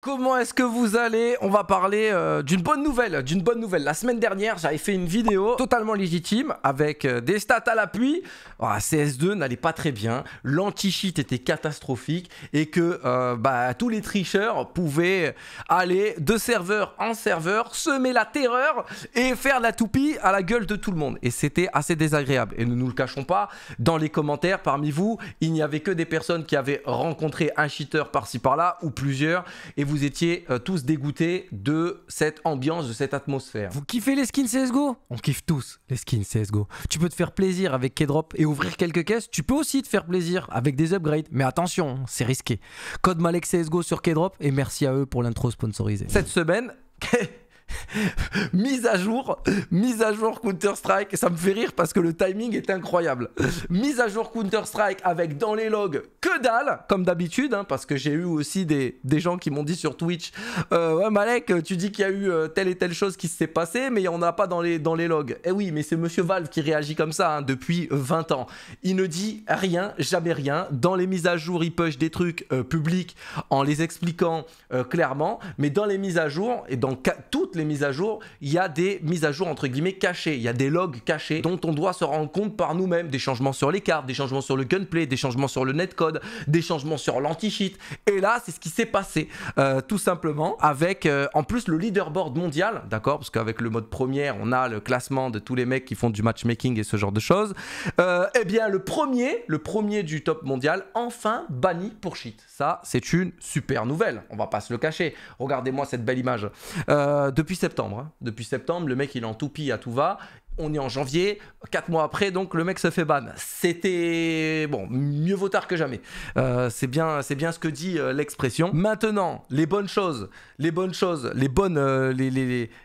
Comment est-ce que vous allez On va parler euh, d'une bonne nouvelle, d'une bonne nouvelle. La semaine dernière, j'avais fait une vidéo totalement légitime avec euh, des stats à l'appui. Ah, CS2 n'allait pas très bien, l'anti-cheat était catastrophique et que euh, bah, tous les tricheurs pouvaient aller de serveur en serveur, semer la terreur et faire la toupie à la gueule de tout le monde. Et c'était assez désagréable. Et ne nous le cachons pas, dans les commentaires, parmi vous, il n'y avait que des personnes qui avaient rencontré un cheater par-ci par-là ou plusieurs. Et vous étiez euh, tous dégoûtés de cette ambiance, de cette atmosphère. Vous kiffez les skins CSGO On kiffe tous les skins CSGO. Tu peux te faire plaisir avec K-Drop et ouvrir quelques caisses. Tu peux aussi te faire plaisir avec des upgrades. Mais attention, c'est risqué. Code Malek CSGO sur K-Drop et merci à eux pour l'intro sponsorisée. Cette semaine, mise à jour, mise à jour Counter-Strike, ça me fait rire parce que le timing est incroyable. Mise à jour Counter-Strike avec dans les logs que dalle, comme d'habitude, hein, parce que j'ai eu aussi des, gens qui m'ont dit sur Twitch euh, Malek, tu dis qu'il y a eu euh, telle et telle chose qui s'est passée, mais il n'y a pas dans les, dans les logs. Et eh oui, mais c'est monsieur Valve qui réagit comme ça hein, depuis 20 ans. Il ne dit rien, jamais rien. Dans les mises à jour, il push des trucs euh, publics en les expliquant clairement, mais dans les mises à jour et dans toutes les les mises à jour, il y a des mises à jour entre guillemets cachées, il y a des logs cachés dont on doit se rendre compte par nous-mêmes, des changements sur les cartes, des changements sur le gunplay, des changements sur le netcode, des changements sur l'anti-cheat. Et là, c'est ce qui s'est passé euh, tout simplement avec euh, en plus le leaderboard mondial, d'accord Parce qu'avec le mode première, on a le classement de tous les mecs qui font du matchmaking et ce genre de choses. Euh, eh bien, le premier, le premier du top mondial, enfin banni pour cheat. Ça, c'est une super nouvelle. On va pas se le cacher. Regardez-moi cette belle image. de depuis septembre. Hein. Depuis septembre, le mec, il est en toupie à tout va on est en janvier, quatre mois après, donc le mec se fait ban. C'était bon, mieux vaut tard que jamais. Euh, c'est bien, c'est bien ce que dit euh, l'expression. Maintenant, les bonnes choses, les bonnes choses, les bonnes, euh, les,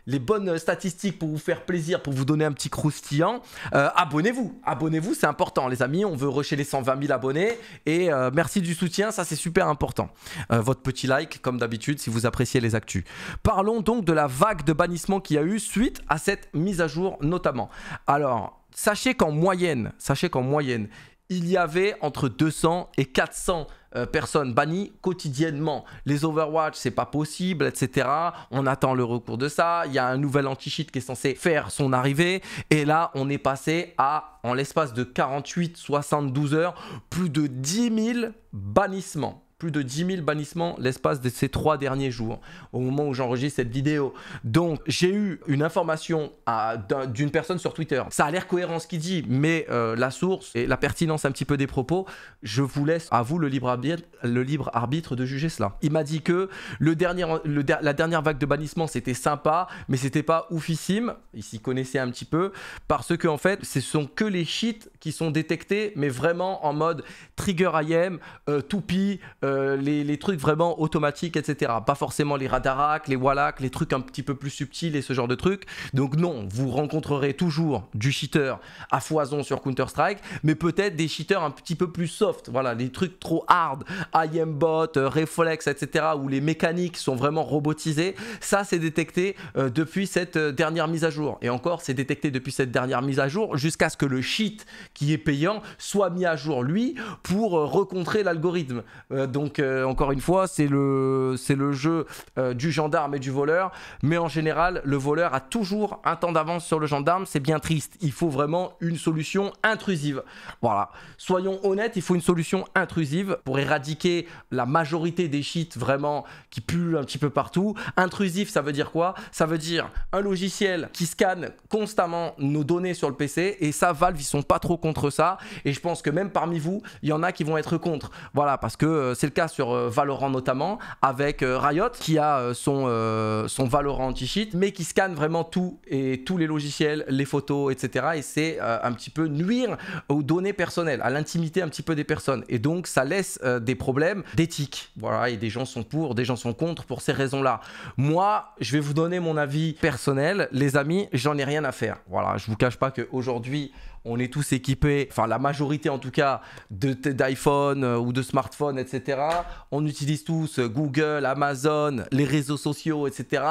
les, bonnes statistiques pour vous faire plaisir, pour vous donner un petit croustillant. abonnez-vous, abonnez-vous, c'est important, les amis. On veut rusher les 120 000 abonnés et merci du soutien, ça c'est super important. votre petit like, comme d'habitude, si vous appréciez les actus. Parlons donc de la vague de bannissement qu'il y a eu suite à cette mise à jour, notamment. Alors, sachez qu'en moyenne, sachez qu'en moyenne, il y avait entre 200 et 400 euh, personnes bannies quotidiennement. Les Overwatch, c'est pas possible, etc. On attend le recours de ça. Il y a un nouvel anti-cheat qui est censé faire son arrivée. Et là, on est passé à, en l'espace de 48-72 heures, plus de 10 000 bannissements plus de 10 000 bannissements l'espace de ces trois derniers jours, au moment où j'enregistre cette vidéo. Donc j'ai eu une information ah, d'une personne sur Twitter. Ça a l'air cohérent ce qu'il dit, mais euh, la source et la pertinence un petit peu des propos, je vous laisse à vous le libre arbitre, le libre arbitre de juger cela. Il m'a dit que le dernier, la dernière vague de bannissement c'était sympa, mais c'était pas oufissime. Il s'y connaissait un petit peu parce que en fait, ce sont que les cheats qui sont détectés, mais vraiment en mode trigger IM, euh, toupie. Euh, euh, les, trucs vraiment automatiques, etc. Pas forcément les radaracs, les wallacks, les trucs un petit peu plus subtils et ce genre de trucs. Donc non, vous rencontrerez toujours du cheater à foison sur Counter-Strike, mais peut-être des cheaters un petit peu plus soft. Voilà, les trucs trop hard, IMBot, euh, Reflex, etc. où les mécaniques sont vraiment robotisées. Ça, c'est détecté euh, depuis cette dernière mise à jour. Et encore, c'est détecté depuis cette dernière mise à jour jusqu'à ce que le cheat qui est payant soit mis à jour, lui, pour rencontrer l'algorithme. donc donc euh, encore une fois, c'est le, c'est le jeu euh, du gendarme et du voleur. Mais en général, le voleur a toujours un temps d'avance sur le gendarme. C'est bien triste. Il faut vraiment une solution intrusive. Voilà. Soyons honnêtes, il faut une solution intrusive pour éradiquer la majorité des cheats vraiment qui pullent un petit peu partout. Intrusif, ça veut dire quoi Ça veut dire un logiciel qui scanne constamment nos données sur le PC. Et ça, Valve, ils sont pas trop contre ça. Et je pense que même parmi vous, il y en a qui vont être contre. Voilà, parce que euh, c'est le cas sur euh, Valorant notamment, avec euh, Riot qui a euh, son, son Valorant anti-cheat, mais qui scanne vraiment tout et tous les logiciels, les photos, etc. Et c'est un petit peu nuire aux données personnelles, à l'intimité un petit peu des personnes. Et donc ça laisse des problèmes d'éthique. Voilà, et des gens sont pour, des gens sont contre pour ces raisons-là. Moi, je vais vous donner mon avis personnel, les amis, j'en ai rien à faire. Voilà, je vous cache pas qu'aujourd'hui, on est tous équipés, enfin la majorité en tout cas, d'iPhone ou de smartphone, etc on utilise tous Google, Amazon, les réseaux sociaux, etc.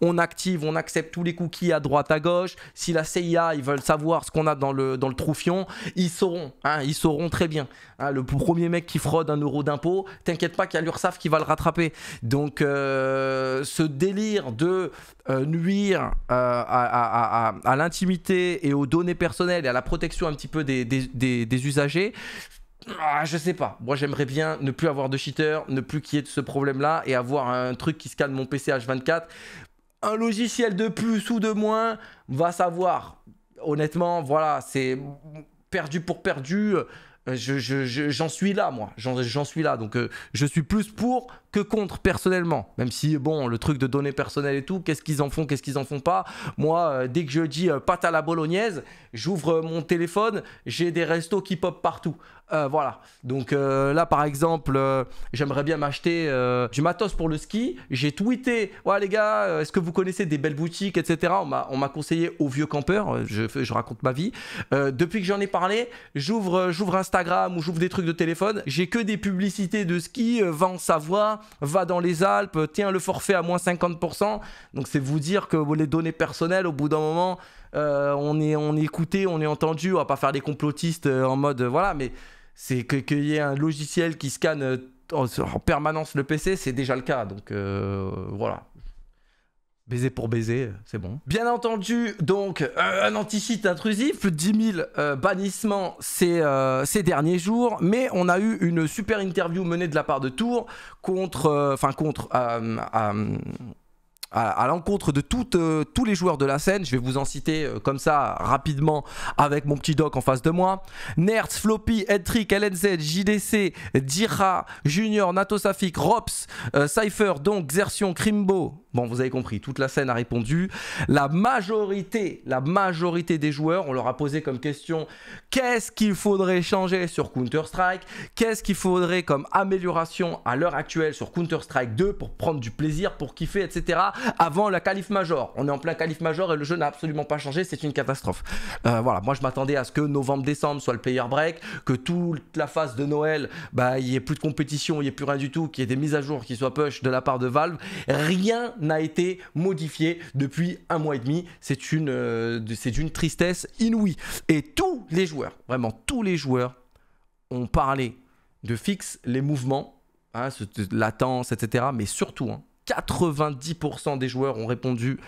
On active, on accepte tous les cookies à droite, à gauche. Si la CIA, ils veulent savoir ce qu'on a dans le, dans le troufion, ils sauront. Hein, ils sauront très bien. Hein, le premier mec qui fraude un euro d'impôt, t'inquiète pas qu'il y a l'URSAF qui va le rattraper. Donc, euh, ce délire de euh, nuire euh, à, l'intimité et aux données personnelles et à la protection un petit peu des usagers, ah, je sais pas. Moi, j'aimerais bien ne plus avoir de cheater, ne plus qu'il y ait de ce problème-là et avoir un truc qui scanne mon PC H24. Un logiciel de plus ou de moins, va savoir. Honnêtement, voilà, c'est perdu pour perdu. J'en euh, je, je, suis là, moi. J'en suis là. Donc, euh, je suis plus pour que contre personnellement. Même si, bon, le truc de données personnelles et tout, qu'est-ce qu'ils en font, qu'est-ce qu'ils en font pas. Moi, euh, dès que je dis euh, pâte à la bolognaise, j'ouvre euh, mon téléphone, j'ai des restos qui pop partout. voilà. Donc là, par exemple, j'aimerais bien m'acheter du matos pour le ski. J'ai tweeté Ouais, les gars, est-ce que vous connaissez des belles boutiques, etc. On m'a conseillé au vieux campeur. Je, je raconte ma vie. depuis que j'en ai parlé, j'ouvre j'ouvre Instagram ou j'ouvre des trucs de téléphone. J'ai que des publicités de ski, vent voix va dans les Alpes, tiens le forfait à moins 50%. Donc c'est vous dire que les données personnelles, au bout d'un moment, euh, on, est, on est écouté, on est entendu, on va pas faire des complotistes euh, en mode voilà, mais c'est qu'il y ait un logiciel qui scanne euh, en, permanence le PC, c'est déjà le cas. Donc voilà. Baiser pour baiser, c'est bon. Bien entendu, donc, euh, un anti intrusif, 10 000 euh, bannissements euh, ces, derniers jours, mais on a eu une super interview menée de la part de Tours contre, enfin contre, à, l'encontre de toutes, tous les joueurs de la scène. Je vais vous en citer comme ça rapidement avec mon petit doc en face de moi. Nertz, Floppy, Edtrick, LNZ, JDC, Dira, Junior, Nato Rops, Cypher, donc Xertion, Crimbo, Bon, vous avez compris, toute la scène a répondu. La majorité, la majorité des joueurs, on leur a posé comme question qu'est-ce qu'il faudrait changer sur Counter-Strike Qu'est-ce qu'il faudrait comme amélioration à l'heure actuelle sur Counter-Strike 2 pour prendre du plaisir, pour kiffer, etc. avant la calife major On est en plein calife major et le jeu n'a absolument pas changé, c'est une catastrophe. Euh, voilà, moi je m'attendais à ce que novembre-décembre soit le player break, que toute la phase de Noël, bah, il n'y ait plus de compétition, il n'y ait plus rien du tout, qu'il y ait des mises à jour qui soient push de la part de Valve. Rien a été modifié depuis un mois et demi. C'est une, euh, tristesse inouïe. Et tous les joueurs, vraiment tous les joueurs, ont parlé de fixe les mouvements, la latence, etc. Mais surtout, 90% hein, des joueurs ont répondu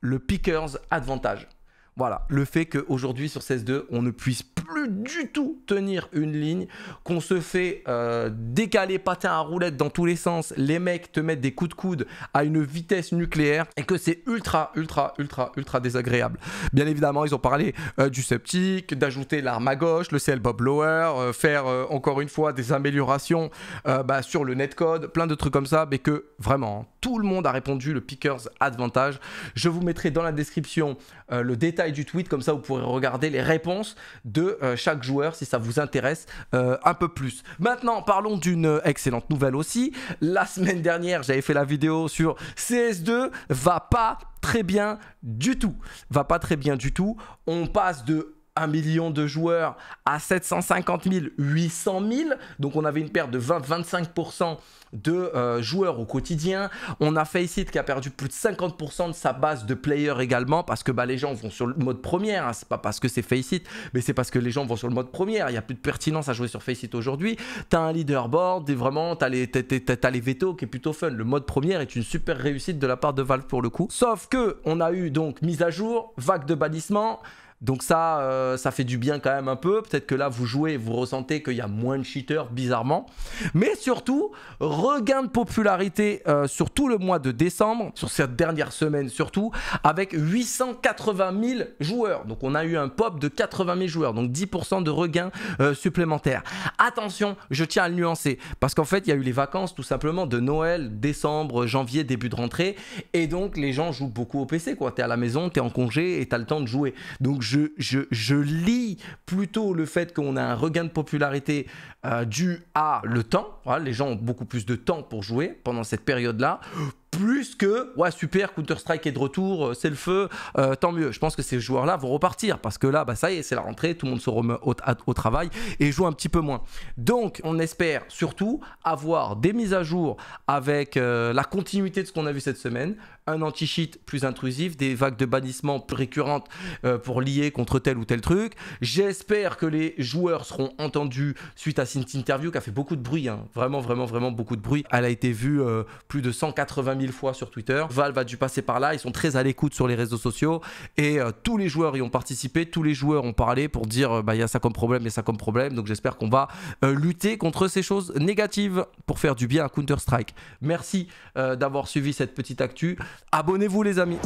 le pickers advantage. Voilà, le fait qu'aujourd'hui sur CS2, on ne puisse plus du tout tenir une ligne, qu'on se fait euh, décaler patin à roulette dans tous les sens, les mecs te mettent des coups de coude à une vitesse nucléaire et que c'est ultra, ultra, ultra, ultra désagréable. Bien évidemment, ils ont parlé euh, du sceptique d'ajouter l'arme à gauche, le CL Bob Lower, euh, faire encore une fois des améliorations bah, sur le netcode, plein de trucs comme ça, mais que vraiment hein, tout le monde a répondu le Pickers Advantage. Je vous mettrai dans la description le détail du tweet, comme ça vous pourrez regarder les réponses de euh, chaque joueur si ça vous intéresse euh, un peu plus. Maintenant, parlons d'une excellente nouvelle aussi. La semaine dernière, j'avais fait la vidéo sur CS2 va pas très bien du tout. Va pas très bien du tout. On passe de 1 million de joueurs à 750 000, 800 000. Donc on avait une perte de 20-25% de euh, joueurs au quotidien. On a Faceit qui a perdu plus de 50% de sa base de players également parce que bah, les gens vont sur le mode première. Hein. C'est pas parce que c'est Faceit, mais c'est parce que les gens vont sur le mode première. Il n'y a plus de pertinence à jouer sur Faceit aujourd'hui. Tu as un leaderboard et vraiment tu les veto qui est plutôt fun. Le mode première est une super réussite de la part de Valve pour le coup. Sauf que on a eu donc mise à jour, vague de bannissement. Donc ça, euh, ça fait du bien quand même un peu. Peut-être que là, vous jouez vous ressentez qu'il y a moins de cheaters, bizarrement. Mais surtout, regain de popularité euh, sur tout le mois de décembre, sur cette dernière semaine surtout, avec 880 000 joueurs. Donc on a eu un pop de 80 000 joueurs, donc 10% de regain euh, supplémentaire. Attention, je tiens à le nuancer, parce qu'en fait, il y a eu les vacances tout simplement de Noël, décembre, janvier, début de rentrée. Et donc, les gens jouent beaucoup au PC, quoi. T'es à la maison, t'es en congé et t'as le temps de jouer. Donc, je, lis plutôt le fait qu'on a un regain de popularité euh, dû à le temps. les gens ont beaucoup plus de temps pour jouer pendant cette période-là plus que ouais super Counter Strike est de retour, euh, c'est le feu, euh, tant mieux. Je pense que ces joueurs-là vont repartir parce que là bah ça y est c'est la rentrée, tout le monde se remet au, travail et joue un petit peu moins. Donc on espère surtout avoir des mises à jour avec euh, la continuité de ce qu'on a vu cette semaine, un anti-cheat plus intrusif, des vagues de bannissement plus récurrentes pour lier contre tel ou tel truc. J'espère que les joueurs seront entendus suite à cette interview qui a fait beaucoup de bruit, hein. vraiment vraiment vraiment beaucoup de bruit. Elle a été vue plus de 180 000 fois sur Twitter. Valve a dû passer par là, ils sont très à l'écoute sur les réseaux sociaux et euh, tous les joueurs y ont participé, tous les joueurs ont parlé pour dire euh, bah, il y a ça comme problème et ça comme problème. Donc j'espère qu'on va euh, lutter contre ces choses négatives pour faire du bien à Counter-Strike. Merci d'avoir suivi cette petite actu. Abonnez-vous les amis.